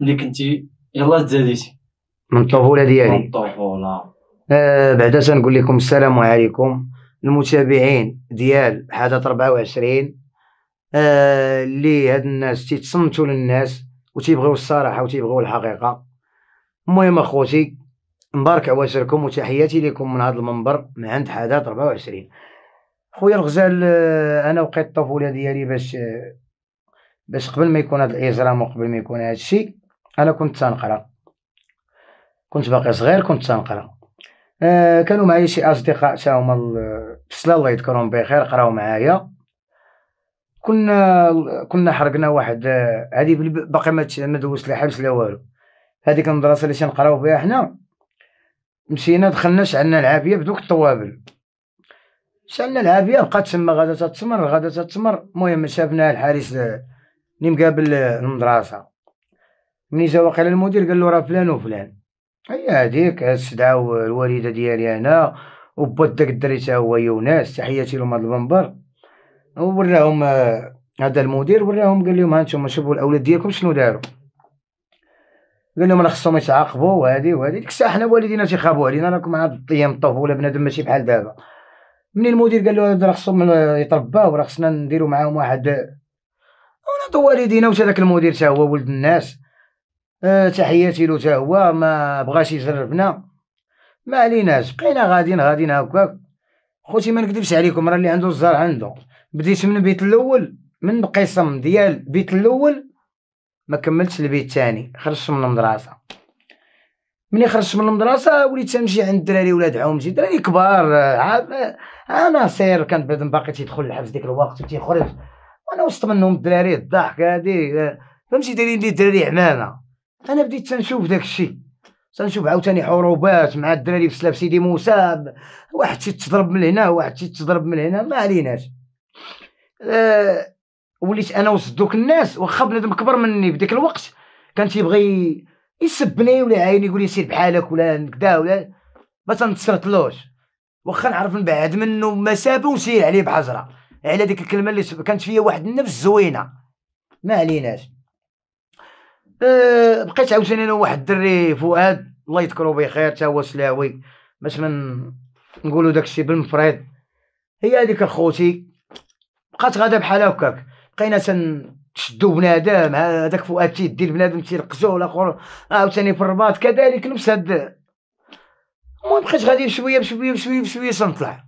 اللي كنتي يلا تزاديتي من الطفوله ديالي من الطفوله آه بعدا تنقول لكم السلام عليكم المتابعين ديال حدث 24 آه لي هاد الناس تيتصنتوا للناس وتيبغيو الصراحه وتيبغيو الحقيقه المهم اخوتي مبارك عواشركم وتحياتي لكم من هذا المنبر من عند حدث 24 خويا الغزال آه، انا وقيت الطفوله ديالي باش آه، باش قبل ما يكون هذا الاجرام وقبل ما يكون هذا الشيء انا كنت تنقرا كنت باقي صغير كنت تنقرا آه كانوا معايا شي اصدقاء تا هما السلا الله يذكرهم بخير قراو معايا كنا كنا حرقنا واحد آه، هادي باقي ما دوزت لا حبس لا والو هذيك المدرسه اللي تنقراو فيها حنا مشينا دخلنا شعلنا العافيه بدوك الطوابل شعلنا العافيه بقات تما غادا تتمر غادا تتمر المهم شافنا الحارس اللي آه، مقابل آه، المدرسه ملي جا واقيلا المدير قال له راه فلان وفلان هي هذيك استدعاو الوالده ديالي انا با داك الدري تا هو يونس تحياتي لهم هذا المنبر وراهم آه، هذا المدير وراهم قال لهم ها انتم شوفوا الاولاد ديالكم شنو داروا قال لهم راه خصهم يتعاقبوا وهذه وهذه ديك الساعه حنا والدينا تيخابوا علينا راكم عاد ايام الطفوله بنادم ماشي بحال دابا ملي المدير قال له راه خصهم يترباو راه خصنا نديروا معاهم واحد آه، ونعطوا والدينا وتا داك المدير تا هو ولد الناس آه، تحياتي له تا هو ما بغاش يجربنا ما عليناش بقينا غاديين غاديين هكاك خوتي ما نكذبش عليكم راه اللي عنده الزهر عنده بديت من البيت الاول من قسم ديال البيت الاول ما كملتش البيت الثاني خرجت من المدرسه ملي خرجت من المدرسه وليت تمشي عند الدراري ولاد عمتي دراري كبار عاد انا سير كان بعد باقي تيدخل الحبس ديك الوقت تيخرج وانا وسط منهم الدراري الضحك هادي فهمتي دايرين لي الدراري عمامه انا بديت تنشوف داك الشيء تنشوف عاوتاني حروبات مع الدراري في سلاب سيدي موسى واحد شي تضرب من هنا واحد شي تضرب من هنا ما عليناش أه وليت انا وسط دوك الناس واخا بنادم كبر مني في ذاك الوقت كان تيبغي يسبني ولا يعايرني يقول لي سير بحالك ولا كدا ولا ما تنتصرتلوش واخا نعرف نبعد منه مسافه ونسير عليه بحجره على ديك الكلمه اللي كانت فيا واحد النفس زوينه ما عليناش أه، بقيت عاوتاني انا واحد الدري فؤاد الله يذكره بخير تا هو سلاوي باش من نقولوا داكشي بالمفرد هي هذيك اخوتي بقات غادا بحال هكاك بقينا تنشدو بنادم هذاك فؤاد تيدي البنادم تيرقزو الاخر عاوتاني في الرباط كذلك نفس هاد المهم بقيت غادي بشويه بشويه بشويه بشويه سنطلع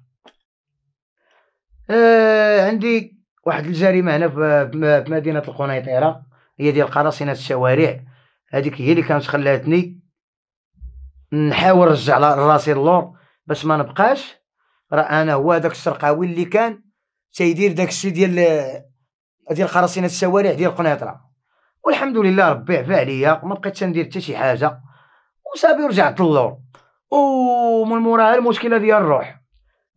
آه عندي واحد الجريمه هنا في مدينه القنيطره هي ديال قراصنه الشوارع هذيك هي اللي كانت خلاتني نحاول نرجع راسي اللور باش ما نبقاش راه انا هو هذاك الشرقاوي اللي كان تيدير داك الشيء ديال ديال قراصنه الشوارع ديال قنيطره والحمد لله ربي عفا عليا ما بقيتش ندير حتى شي حاجه وصافي رجعت للور ومن موراها المشكله ديال الروح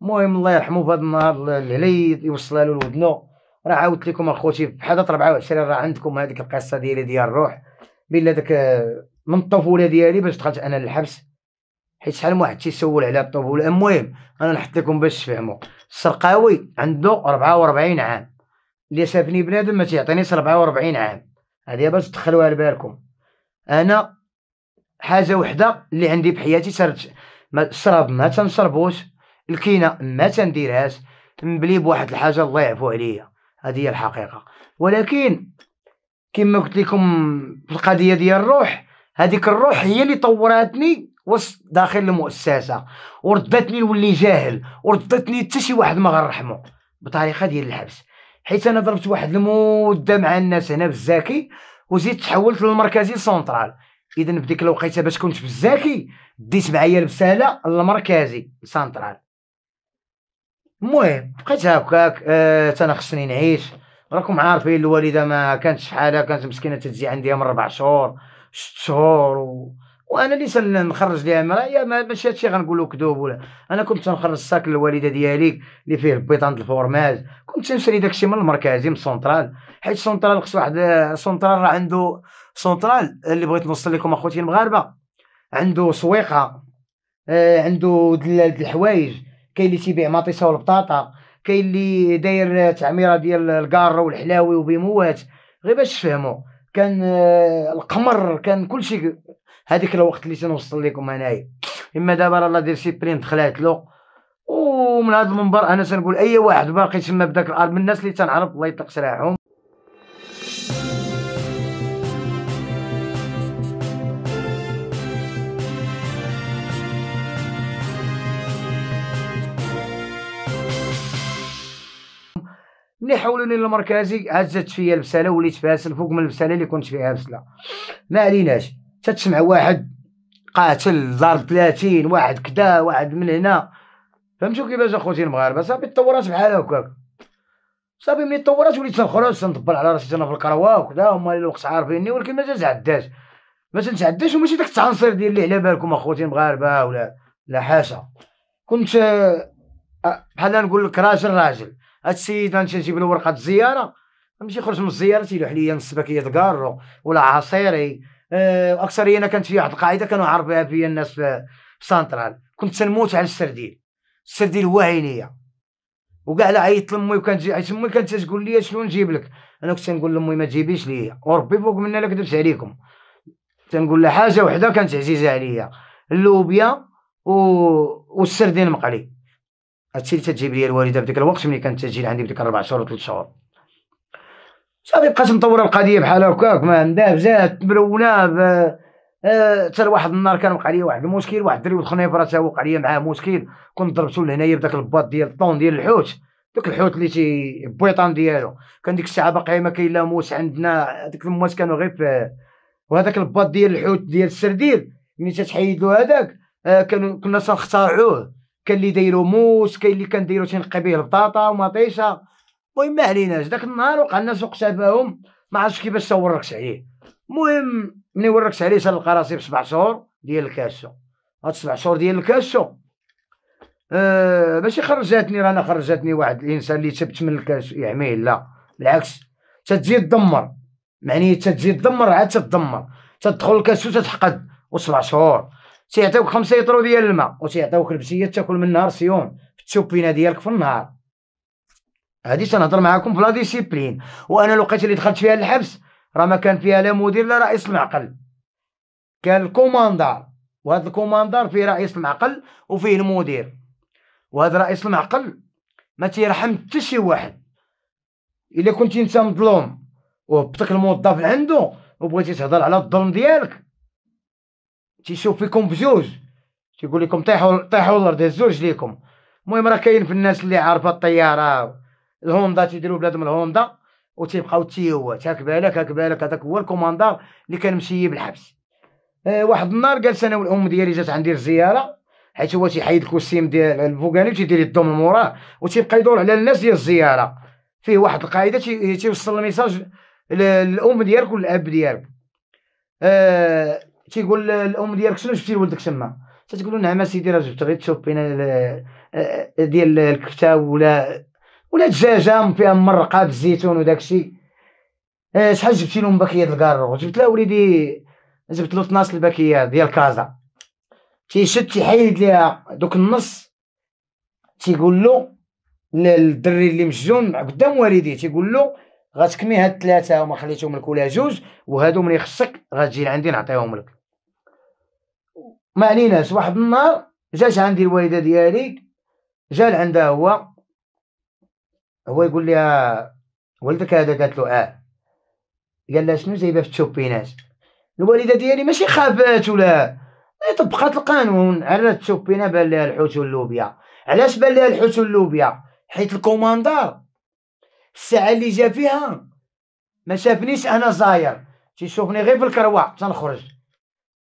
المهم الله يرحمه بهذا النهار اللي يوصلها له لودنو راه عاودت لكم اخوتي في حدث 24 راه عندكم هذيك القصه ديالي ديال الروح بلا داك آه، من الطفوله ديالي باش دخلت انا للحبس حيت شحال من واحد تيسول على الطفوله المهم انا نحط لكم باش تفهموا السرقاوي عنده 44 عام اللي شافني بنادم ما تيعطينيش 44 عام هذه باش تدخلوها لبالكم انا حاجه وحده اللي عندي بحياتي سرت الشراب ما تنشربوش الكينه ما تنديرهاش مبلي بواحد الحاجه الله يعفو عليا هذه هي الحقيقه ولكن كما قلت لكم في القضيه ديال الروح هذيك الروح هي اللي طوراتني وسط داخل المؤسسه وردتني نولي جاهل وردتني حتى شي واحد ما غنرحمو بطريقه ديال الحبس حيت انا ضربت واحد المده مع الناس هنا بالزاكي وزيد تحولت للمركزي سونترال اذا بديك الوقيته باش كنت بالزاكي ديت معايا البساله للمركزي سنترال المهم بقيت هكاك أه انا خصني نعيش راكم عارفين الوالده ما كانت شحالها كانت مسكينه تزي عندي من ربع شهور ست شهور و... وانا اللي نخرج ليها ما ماشي هادشي غنقولو كذوب ولا انا كنت نخرج الساك للوالده ديالي اللي فيه البيطان د الفورماج كنت نشري داكشي من المركزي من السونترال حيت السونترال خص واحد السونترال آه، راه عنده سونترال آه، اللي بغيت نوصل لكم اخوتي المغاربه عنده سويقه آه، عنده دلال الحوايج كاين اللي تيبيع مطيسه والبطاطا كاين اللي داير تعميره ديال الكار والحلاوي وبيموات غير باش تفهموا كان آه، القمر كان كلشي هذيك الوقت اللي تنوصل لكم انايا اما دابا راه لا ديسيبلين دخلات له ومن هذا المنبر انا تنقول اي واحد باقي تما بداك الارض من الناس اللي تنعرف الله يطلق سراحهم ملي حولوني للمركزي هزت فيا البساله وليت فاسل فوق من البساله اللي كنت فيها بسلا ما عليناش تتسمع واحد قاتل ضرب 30 واحد كدا واحد من هنا فهمتوا كيفاش اخوتي المغاربه صافي تطورات بحال هكاك صافي ملي تطورات وليت نخرج تندبر على راسي انا في القروه وكدا هما الوقت عارفيني ولكن ما تعداش ما تنتعداش وماشي داك التعنصر ديال اللي على بالكم اخوتي المغاربه ولا لا حاشا كنت آه، بحال نقول لك راجل راجل هاد السيد تنجيب له ورقه الزياره نمشي خرج من الزياره تيلوح ليا نص باكيه كارو ولا عصيري آه، اكثر انا كانت في واحد القاعده كانوا عارفيها فيا الناس في سانترال كنت تنموت على السرديل السرديل هو عينيا وكاع لا عيطت لامي وكانت عيط امي كانت تقول لي شنو نجيب لك انا كنت نقول لامي ما تجيبيش ليا وربي فوق منا لا كذبت عليكم تنقول لها حاجه وحده كانت عزيزه عليا اللوبيا و... والسردين مقلي هادشي اللي تجيب لي الوالده بديك الوقت ملي كانت تجي عندي بديك اربع شهور وثلاث شهور صافي بقات مطوره القضيه بحال هكاك ما عندها بزاف ملونه ب... آه، حتى لواحد واحد النهار كان وقع لي واحد المشكل واحد الدري والخنيفره تا وقع لي معاه مشكل كنت ضربته لهنايا بداك الباط ديال الطون ديال الحوت داك الحوت اللي تي بويطان ديالو كان ديك الساعه باقي ما كاين لا موس عندنا هذوك الموس كانوا غير في وهذاك الباط ديال الحوت ديال السرديل ملي تتحيدو هذاك آه، كانوا كنا تنختارعوه كاين اللي دايرو موس كاين اللي كان دايرو تنقي به البطاطا ومطيشه المهم ما عليناش داك النهار وقع لنا سوق سباهم ما عرفتش كيفاش توركت عليه المهم ملي وركت عليه تلقى راسي بسبع شهور ديال الكاسو هاد سبع شهور ديال الكاسو أه ماشي خرجاتني رانا خرجاتني واحد الانسان اللي تبت من الكاسو يعني لا بالعكس تتزيد تدمر معني تتزيد تدمر عاد تدمر تدخل الكاسو تتحقد وسبع شهور تيعطيوك خمسة لتر ديال الماء وتيعطيوك لبسية تاكل منها رسيوم في التوبينه ديالك في النهار هادي تنهضر معاكم في لا ديسيبلين وانا الوقيته اللي دخلت فيها الحبس راه ما كان فيها لا مدير لا رئيس المعقل كان الكوماندار وهاد الكوماندار فيه رئيس المعقل وفيه المدير وهاد رئيس المعقل ما تيرحم حتى شي واحد الا كنتي انت مظلوم وهبطك الموظف عنده وبغيتي تهضر على الظلم ديالك تيشوف فيكم بجوج تيقول لكم طيحوا طيحوا الارض هزوا ليكم المهم راه كاين في الناس اللي عارفه الطياره الهوندا تيديروا بلادهم الهوندا وتيبقاو تيوات هاك بالك هاك بالك هذاك هو الكوماندار اللي كان مشي الحبس آه واحد النهار جالس انا والام ديالي جات عندي الزياره حيت هو تيحيد الكوسيم ديال الفوكاني وتيدير الدوم موراه وتيبقى يدور على الناس ديال الزياره فيه واحد القاعده تيوصل الميساج للام ديالك والاب ديالك آه تيقول الام ديالك شنو جبتي لولدك تما تتقول له نعم سيدي راه جبت غير تشوبين ديال الكفته ولا ولا دجاجه فيها مرقه بالزيتون وداكشي شحال جبتي لهم باكيه ديال الكارو جبت له وليدي جبت له 12 الباكيه ديال كازا تيشد تيحيد ليها دوك النص تيقول له للدري اللي مسجون قدام والديه تيقول له غتكمي هاد ثلاثه وما خليتهم لك ولا جوج وهادو ملي خصك غتجي لعندي نعطيهم لك ما عليناش واحد النهار جات عندي الوالده ديالي جا لعندها هو هو يقول لها آه، ولدك هذا قالت له اه قال لها شنو جايبه في التشوبينات الوالده ديالي ماشي خابات ولا إيه، طبقات القانون على التشوبينه بان لها الحوت واللوبيا علاش بان لها الحوت واللوبيا حيت الكوماندار الساعه اللي جا فيها ما شافنيش انا زاير تيشوفني غير في الكروه تنخرج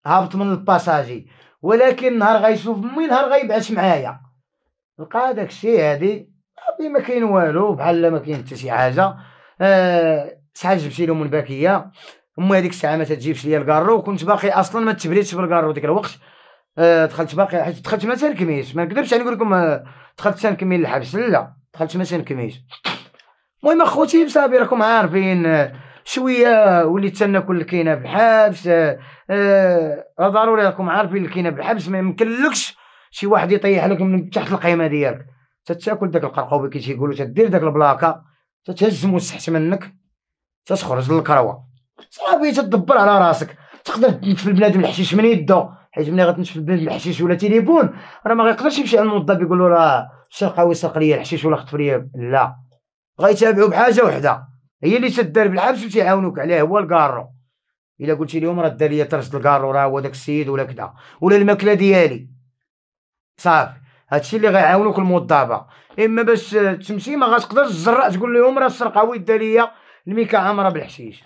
هابط من الباساجي ولكن نهار غيشوف مي نهار غيبعث معايا لقى داك الشيء هادي ربي ما كاين والو بحال ما كاين حتى شي حاجه أه شحال جبتي له من باكيه امي هذيك الساعه ما تجيبش ليا الكارو وكنت باقي اصلا ما تبريتش بالكارو ديك الوقت أه دخلت باقي حيت دخلت ما تنكميش ما نكذبش نقول لكم أه دخلت تنكمي الحبس لا دخلت ما تنكميش المهم اخوتي بصافي راكم عارفين أه شويه وليت تناكل الكينه بالحبس راه آه، ضروري راكم عارفين الكينه بالحبس ما يمكنلكش شي واحد يطيح لك من تحت القيمه ديالك تتاكل داك القرقوبي كي تيقولوا تدير داك البلاكه تتهز مستحش منك تتخرج للكروه صافي تدبر على راسك تقدر تنشف البنادم الحشيش من يدو حيت ملي غتنشف البنادم الحشيش ولا تليفون راه ما غيقدرش يمشي على الموظف يقول له راه سرقاوي سرق لي الحشيش ولا خطف لي لا غيتابعو بحاجه وحده هي اللي تدار بالحبس وتيعاونوك عليه هو الكارو الا قلتي لهم راه دار ليا ترس الكارو راه هو داك السيد ولا كدا ولا الماكله ديالي صافي هادشي اللي غيعاونوك المضابه اما باش تمشي ما غتقدرش تزرع تقول لهم راه السرقاوي دار ليا الميكا عامره بالحشيش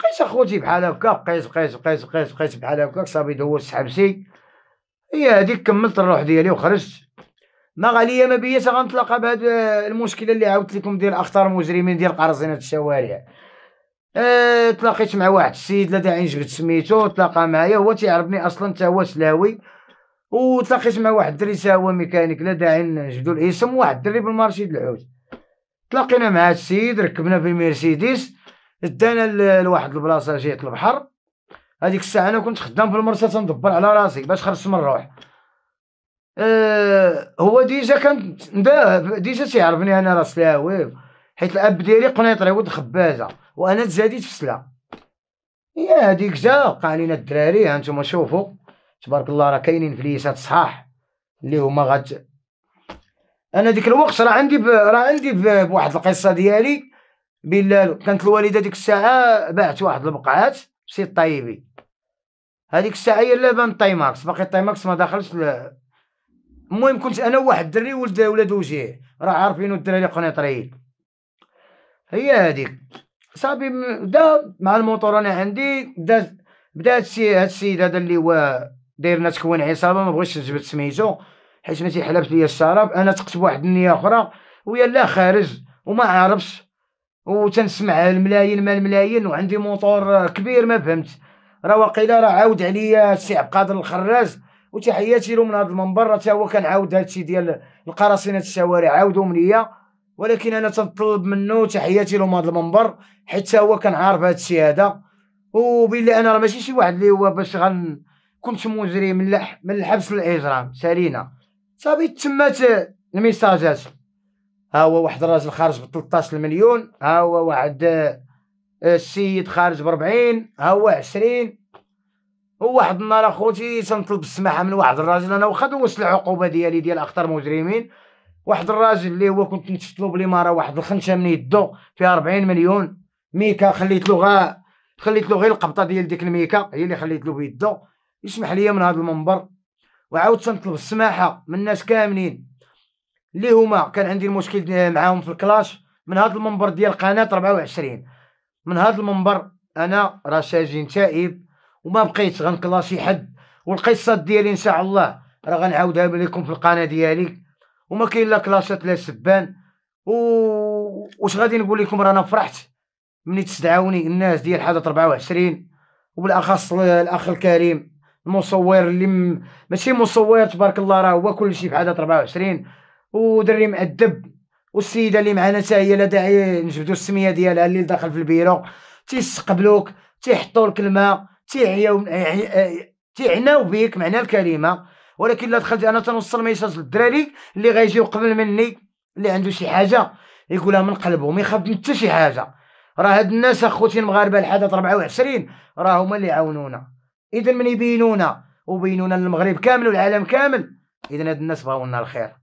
بقيت اخوتي بحال هكا بقيت بقيت بقيت بقيت بقيت بحال هكاك صافي دوزت حبسي هي هذيك كملت الروح ديالي وخرجت ما غالية ما بيا غنطلق بهاد آه، المشكلة اللي عاودت لكم ديال اخطار مجرمين ديال قرصنة الشوارع أه تلاقيت مع واحد السيد لا داعي نجبد سميتو تلاقى معايا هو تيعرفني اصلا تا هو سلاوي وتلاقيت مع واحد الدري تا هو ميكانيك لا داعي نجبدو الاسم واحد الدري بالمارشي العود تلاقينا مع هاد السيد ركبنا في المرسيدس دانا لواحد البلاصه جهه البحر هذيك الساعه انا كنت خدام في المرسى تندبر على راسي باش خرجت من الروح أه هو ديجا كان ديجا تيعرفني انا راس سلاوي حيت الاب ديالي قنيطري ولد خبازه وانا تزاديت في سلا يا هذيك جا وقع علينا الدراري هانتوما شوفو شوفوا تبارك الله راه كاينين فليسات صحاح اللي هما غات انا ديك الوقت راه عندي ب... راه عندي ب... بواحد القصه ديالي بلال كانت الوالده ديك الساعه باعت واحد البقعات سي الطيبي هذيك الساعه هي بان تايماكس باقي تايماكس ما دخلش ل... المهم كنت انا وواحد الدري ولد ولاد وجيه راه عارفينو الدراري قنيطريين هي هذيك صافي بدا مع الموطور انا عندي بدا بدات هاد السيد هذا اللي هو داير لنا تكوين عصابه ما بغيتش نجبد سميتو حيت ما تيحلبش ليا الشراب انا تقت بواحد النيه اخرى ويا لا خارج وما عارفش وتنسمع الملايين مال الملايين وعندي موطور كبير ما فهمت راه واقيلا راه عاود عليا السي عبد القادر الخراز وتحياتي له من هذا المنبر حتى هو كنعاود هادشي ديال القراصنه الشوارع عاودوا ليا ولكن انا تنطلب منه تحياتي له من هذا المنبر حتى هو عارف هادشي هذا وبالله انا راه ماشي شي واحد اللي هو باش غن كنت مجري من لح من الحبس للاجرام سالينا صافي تمات الميساجات ها هو واحد الراجل خارج ب 13 مليون ها هو واحد آه، السيد خارج ب 40 ها هو 20 واحد النهار اخوتي تنطلب السماحه من واحد الراجل انا واخا دوزت العقوبه ديالي ديال اخطر مجرمين واحد الراجل اللي هو كنت نتطلب لي مره واحد الخنشه من يدو فيها 40 مليون ميكا خليت له غا خليت له غير القبطه ديال ديك الميكا هي اللي خليت له بيدو يسمح لي من هذا المنبر وعاود تنطلب السماحه من الناس كاملين اللي هما كان عندي المشكل معاهم في الكلاش من هذا المنبر ديال قناه 24 من هذا المنبر انا راه تائب وما بقيت غنكلاشي حد والقصه ديالي ان شاء الله راه غنعاودها لكم في القناه ديالي وما كاين لا كلاشات لا سبان و واش غادي نقول لكم رانا فرحت ملي تستدعوني الناس ديال حدث 24 وبالاخص الاخ الكريم المصور اللي م... ماشي مصور تبارك الله راه هو كلشي في حدث 24 ودري مأدب والسيده اللي معنا حتى هي لا داعي نجبدوا السميه ديالها اللي داخل في البيرو تيستقبلوك تيحطوا لك الماء تيعياو آه، آه، تيعناو بيك معنى الكلمه ولكن لا دخلت انا تنوصل ميساج للدراري اللي غيجيو قبل مني اللي عنده شي حاجه يقولها من قلبه ما يخاف من حتى شي حاجه راه هاد الناس اخوتي المغاربه الحدث 24 راه هما اللي عاونونا اذا من يبينونا وبينونا للمغرب كامل والعالم كامل اذا هاد الناس بغاو لنا الخير